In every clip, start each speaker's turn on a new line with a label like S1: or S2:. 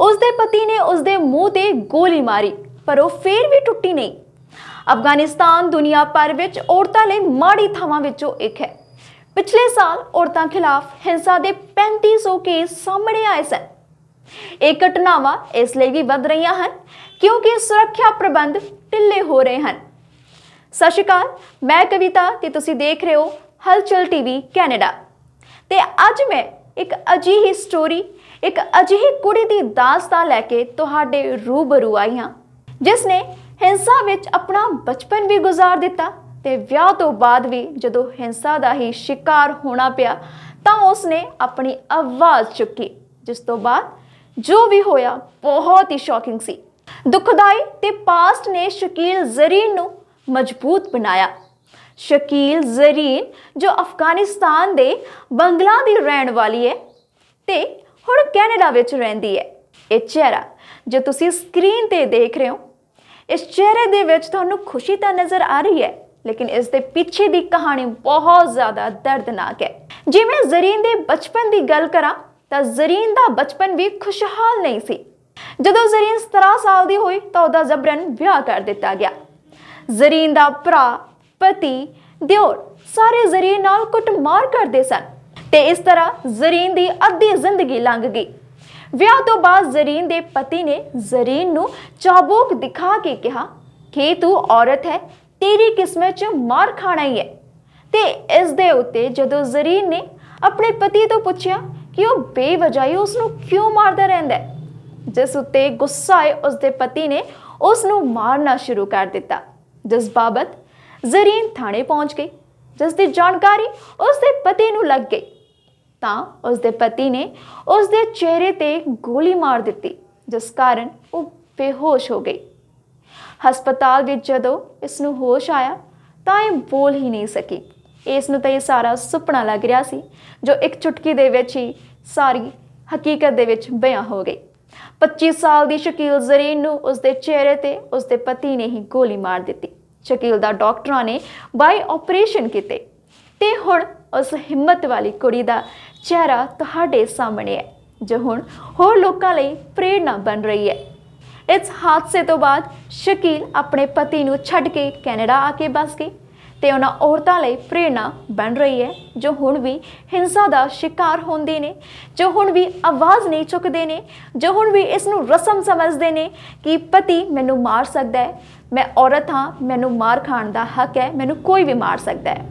S1: ਉਸ ਦੇ ਪਤੀ ਨੇ ਉਸ ਦੇ ਮੂੰਹ ਤੇ ਗੋਲੀ ਮਾਰੀ ਪਰ ਉਹ ਫੇਰ ਵੀ ਟੁੱਟੀ ਨਹੀਂ ਅਫਗਾਨਿਸਤਾਨ ਦੁਨੀਆ ਭਰ ਵਿੱਚ ਔਰਤਾਂ ਲਈ ਮਾੜੀ ਥਾਵਾਂ ਵਿੱਚੋਂ ਇੱਕ ਹੈ ਪਿਛਲੇ ਸਾਲ ਔਰਤਾਂ ਖਿਲਾਫ ਹਿੰਸਾ ਦੇ 3500 ਕੇਸ ਸਾਹਮਣੇ ਆਏ ਸਨ ਇਹ ਘਟਨਾਵਾਂ ਇਸ ਲਈ ਵੀ ਵੱਧ ਰਹੀਆਂ ਹਨ ਕਿਉਂਕਿ ਸੁਰੱਖਿਆ ਪ੍ਰਬੰਧ ਢਿੱਲੇ ਹੋ ਰਹੇ ਹਨ ਸਤਿ ਸ਼੍ਰੀ ਅਕਾਲ ਮੈਂ ਕਵਿਤਾ ਤੇ ਤੁਸੀਂ ਦੇਖ ਰਹੇ ਹੋ ਹਲਚਲ ਟੀਵੀ ਕੈਨੇਡਾ ਤੇ ਅੱਜ ਮੈਂ ਇੱਕ ਅਜੀਹੀ ਸਟੋਰੀ ਇੱਕ ਅਜੀਹੀ ਕੁੜੀ ਦੀ ਦਾਸਤਾਨ ਲੈ ਕੇ ਤੁਹਾਡੇ ਰੂਬਰੂ ਆਈਆਂ ਜਿਸ ਨੇ ਹਿੰਸਾ ਵਿੱਚ ਆਪਣਾ ਬਚਪਨ ਵੀ ਗੁਜ਼ਾਰ ਦਿੱਤਾ ਤੇ ਵਿਆਹ ਤੋਂ ਬਾਅਦ ਵੀ ਜਦੋਂ ਹਿੰਸਾ ਦਾ ਹੀ ਸ਼ਿਕਾਰ ਹੋਣਾ ਪਿਆ ਤਾਂ ਉਸ ਨੇ ਆਪਣੀ ਆਵਾਜ਼ ਚੁੱਕੀ ਜਿਸ ਤੋਂ ਬਾਅਦ ਜੋ ਵੀ ਹੋਇਆ ਬਹੁਤ ਹੀ ਸ਼ੌਕਿੰਗ ਸੀ ਦੁਖਦਾਈ ਤੇ ਪਾਸਟ ਨੇ ਸ਼ਕੀਲ ਜ਼ਰੀਨ ਨੂੰ ਮਜ਼ਬੂਤ ਬਣਾਇਆ ਸ਼ਕੀਲ ਜ਼ਰੀਨ ਜੋ ਅਫਗਾਨਿਸਤਾਨ ਦੇ ਬੰਗਲਾ ਦੀ ਰਹਿਣ ਵਾਲੀ ਹੈ ਤੇ ਹੁਣ ਕੈਨੇਡਾ ਵਿੱਚ ਰਹਿੰਦੀ ਹੈ ਇਹ ਚਿਹਰਾ ਜੋ ਤੁਸੀਂ ਸਕਰੀਨ ਤੇ ਦੇਖ ਰਹੇ ਹੋ ਇਸ ਚਿਹਰੇ ਦੇ ਵਿੱਚ ਤੁਹਾਨੂੰ ਖੁਸ਼ੀ ਤਾਂ ਨਜ਼ਰ ਆ ਰਹੀ ਹੈ ਲੇਕਿਨ ਇਸ ਦੇ ਪਿੱਛੇ ਦੀ ਕਹਾਣੀ ਬਹੁਤ ਜ਼ਿਆਦਾ ਦਰਦਨਾਕ ਹੈ ਜਿਵੇਂ ਜ਼ਰੀਨ ਦੇ ਬਚਪਨ ਦੀ ਗੱਲ ਕਰਾਂ ਤਾਂ ਜ਼ਰੀਨ ਦਾ ਬਚਪਨ ਵੀ ਖੁਸ਼ਹਾਲ ਨਹੀਂ ਸੀ ਜਦੋਂ ਜ਼ਰੀਨ 17 ਸਾਲ ਦੀ ਹੋਈ ਤਾਂ ਉਹਦਾ ਜ਼ਬਰਨ ਵਿਆਹ ਕਰ ਦਿੱਤਾ ਗਿਆ ਜ਼ਰੀਨ ਦਾ ਭਰਾ ਪਤੀ ਦਿਓਰ ਸਾਰੇ ਜ਼ਰੀਨ ਨਾਲ ਕੁੱਟਮਾਰ ਕਰਦੇ ਸਨ ਤੇ ਇਸ ਤਰ੍ਹਾਂ ਜ਼ਰੀਨ ਦੀ ਅੱਧੀ ਜ਼ਿੰਦਗੀ ਲੰਘ ਗਈ ਵਿਆਹ ਤੋਂ ਬਾਅਦ ਜ਼ਰੀਨ ਦੇ ਪਤੀ ਨੇ ਜ਼ਰੀਨ ਨੂੰ ਚਾਬੂਕ ਦਿਖਾ ਕੇ ਕਿਹਾ ਕਿ ਤੂੰ ਔਰਤ ਹੈ ਤੇਰੀ ਕਿਸਮਤ 'ਚ ਮਾਰ ਖਾਣਾ ਹੀ ਹੈ ਤੇ ਇਸ ਦੇ ਉੱਤੇ ਜਦੋਂ ਜ਼ਰੀਨ ਨੇ ਆਪਣੇ ਪਤੀ ਤੋਂ ਪੁੱਛਿਆ ਕਿ ਉਹ ਬੇਵਜਾਈ ਉਸ ਨੂੰ ਕਿਉਂ ਮਾਰਦਾ ਰਹਿੰਦਾ ਜਿਸ ਉੱਤੇ ਗੁੱਸਾ ਆਏ ਉਸ ਦੇ ਪਤੀ ਨੇ ਉਸ ਨੂੰ ਮਾਰਨਾ ਸ਼ੁਰੂ ਕਰ ਦਿੱਤਾ ਜਿਸ ਬਾਬਤ ਜ਼ਰੀਨ ਥਾਣੇ ਪਹੁੰਚ ਗਈ ਜਿਸ ਦੀ ਜਾਣਕਾਰੀ ਉਸ ਦੇ ਪਤੀ ਨੂੰ ਲੱਗ ਗਈ ਤਾਂ ਉਸ ਦੇ ਪਤੀ ਨੇ ਉਸ ਦੇ ਚਿਹਰੇ ਤੇ ਗੋਲੀ ਮਾਰ ਦਿੱਤੀ ਜਿਸ ਕਾਰਨ ਉਹ ਬੇਹੋਸ਼ ਹੋ ਗਈ ਹਸਪਤਾਲ ਵਿੱਚ ਜਦੋਂ ਇਸ ਨੂੰ ਹੋਸ਼ ਆਇਆ ਤਾਂ ਇਹ ਬੋਲ ਹੀ ਨਹੀਂ ਸਕੀ ਇਸ ਨੂੰ ਤਾਂ ਇਹ ਸਾਰਾ ਸੁਪਨਾ ਲੱਗ ਰਿਹਾ ਸੀ ਜੋ ਇੱਕ ਚੁਟਕੀ ਦੇ ਵਿੱਚ ਹੀ ਸਾਰੀ ਹਕੀਕਤ ਦੇ ਵਿੱਚ ਬਿਆਨ ਹੋ ਗਈ 25 ਸਾਲ ਦੀ ਸ਼ਕੀਲ ਜ਼ਰੀਨ ਨੂੰ ਉਸ ਦੇ ਚਿਹਰੇ ਤੇ ਉਸ ਦੇ ਪਤੀ ਨੇ ਹੀ ਗੋਲੀ ਮਾਰ ਦਿੱਤੀ ਸ਼ਕੀਲ ਦਾ ਡਾਕਟਰਾਂ ਨੇ ਬਾਈ ਆਪਰੇਸ਼ਨ ਕੀਤੇ ਤੇ ਹੁਣ ਉਸ ਹਿੰਮਤ ਵਾਲੀ ਕੁੜੀ ਦਾ ਚਿਹਰਾ ਤੁਹਾਡੇ ਸਾਹਮਣੇ ਹੈ ਜੋ ਹੁਣ ਹੋਰ ਲੋਕਾਂ ਲਈ ਪ੍ਰੇਰਣਾ ਬਣ ਰਹੀ ਹੈ ਇਸ ਹਾਦਸੇ ਤੋਂ ਬਾਅਦ ਸ਼ਕੀਲ ਆਪਣੇ ਪਤੀ ਨੂੰ ਛੱਡ ਕੇ ਕੈਨੇਡਾ ਆ ਕੇ ਬਸ ਗਈ ਤੇ ਉਹਨਾਂ ਔਰਤਾਂ ਲਈ ਪ੍ਰੇਰਣਾ ਬਣ ਰਹੀ ਹੈ ਜੋ ਹੁਣ ਵੀ ਹਿੰਸਾ ਦਾ ਸ਼ਿਕਾਰ ਹੁੰਦੇ ਨੇ ਜੋ ਹੁਣ ਵੀ ਆਵਾਜ਼ ਨਹੀਂ ਚੁੱਕਦੇ ਨੇ ਜੋ ਹੁਣ ਵੀ ਇਸ ਨੂੰ ਰਸਮ ਸਮਝਦੇ ਨੇ ਕਿ ਪਤੀ ਮੈਨੂੰ ਮਾਰ ਸਕਦਾ ਹੈ ਮੈਂ ਔਰਤ ਹਾਂ ਮੈਨੂੰ ਮਾਰ ਖਾਣ ਦਾ ਹੱਕ ਹੈ ਮੈਨੂੰ ਕੋਈ ਵੀ ਮਾਰ ਸਕਦਾ ਹੈ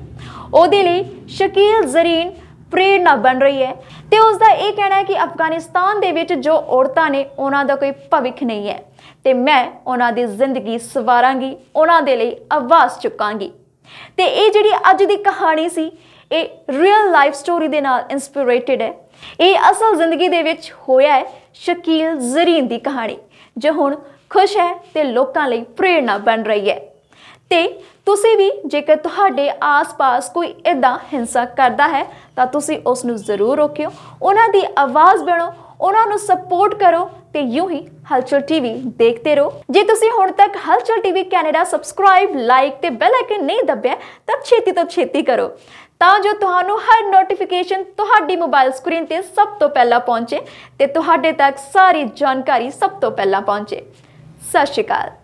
S1: ਉਹਦੇ ਲਈ ਸ਼ਕੀਲ ਜ਼ਰੀਨ ਪ੍ਰੇਰਣਾ ਬਣ ਰਹੀ ਹੈ ਤੇ ਉਸ ਦਾ ਇਹ ਕਹਿਣਾ ਹੈ ਕਿ ਅਫਗਾਨਿਸਤਾਨ ਦੇ ਵਿੱਚ ਜੋ ਔਰਤਾਂ ਨੇ ਉਹਨਾਂ ਦਾ ਕੋਈ ਭਵਿੱਖ ਨਹੀਂ ਹੈ ਤੇ ਮੈਂ ਉਹਨਾਂ ਦੀ ਜ਼ਿੰਦਗੀ ਸਵਾਰਾਂਗੀ ਉਹਨਾਂ ਦੇ ਲਈ ਆਵਾਜ਼ ਚੁੱਕਾਂਗੀ ਤੇ ਇਹ ਜਿਹੜੀ ਅੱਜ ਦੀ ਕਹਾਣੀ ਸੀ ਇਹ ਰੀਅਲ ਲਾਈਫ ਸਟੋਰੀ ਦੇ ਨਾਲ ਇਨਸਪੀਰੇਟਡ ਹੈ ਇਹ ਅਸਲ ਜ਼ਿੰਦਗੀ ਦੇ ਵਿੱਚ ਹੋਇਆ ਹੈ ਸ਼ਕੀਲ ਜ਼ਰੀਨ ਦੀ ਕਹਾਣੀ ਜੋ ਹੁਣ ਖੁਸ਼ ਹੈ ਤੇ ਲੋਕਾਂ ਲਈ ਪ੍ਰੇਰਣਾ ਬਣ ਰਹੀ ਹੈ ਤੇ ਤੁਸੀਂ ਵੀ ਜੇਕਰ ਤੁਹਾਡੇ ਆਸ-ਪਾਸ ਕੋਈ ਇਦਾਂ ਹਿੰਸਾ ਕਰਦਾ ਹੈ ਤਾਂ ਤੁਸੀਂ ਉਸ ਨੂੰ ਜ਼ਰੂਰ ਰੋਕਿਓ ਉਹਨਾਂ ਦੀ ਆਵਾਜ਼ ਬਣੋ ਉਹਨਾਂ ਨੂੰ ਸਪੋਰਟ ਕਰੋ ਤੇ यूं ਹੀ ਹਲਚਲ ਟੀਵੀ ਦੇਖਦੇ ਰਹੋ ਜੇ ਤੁਸੀਂ ਹੁਣ ਤੱਕ ਹਲਚਲ ਟੀਵੀ ਕੈਨੇਡਾ ਸਬਸਕ੍ਰਾਈਬ ਲਾਈਕ ਤੇ ਬੈਲ ਆਈਕਨ ਨਹੀਂ ਦਬਿਆ ਤਾਂ ਛੇਤੀ ਤੋਂ ਛੇਤੀ ਕਰੋ ਤਾਂ ਜੋ ਤੁਹਾਨੂੰ ਹਰ ਨੋਟੀਫਿਕੇਸ਼ਨ ਤੁਹਾਡੀ ਮੋਬਾਈਲ ਸਕਰੀਨ ਤੇ ਸਭ ਤੋਂ ਪਹਿਲਾਂ ਪਹੁੰਚੇ ਤੇ ਤੁਹਾਡੇ ਤੱਕ ਸਾਰੀ ਜਾਣਕਾਰੀ ਸਭ ਤੋਂ ਪਹਿਲਾਂ ਪਹੁੰਚੇ ਸਤਿ ਸ਼੍ਰੀ ਅਕਾਲ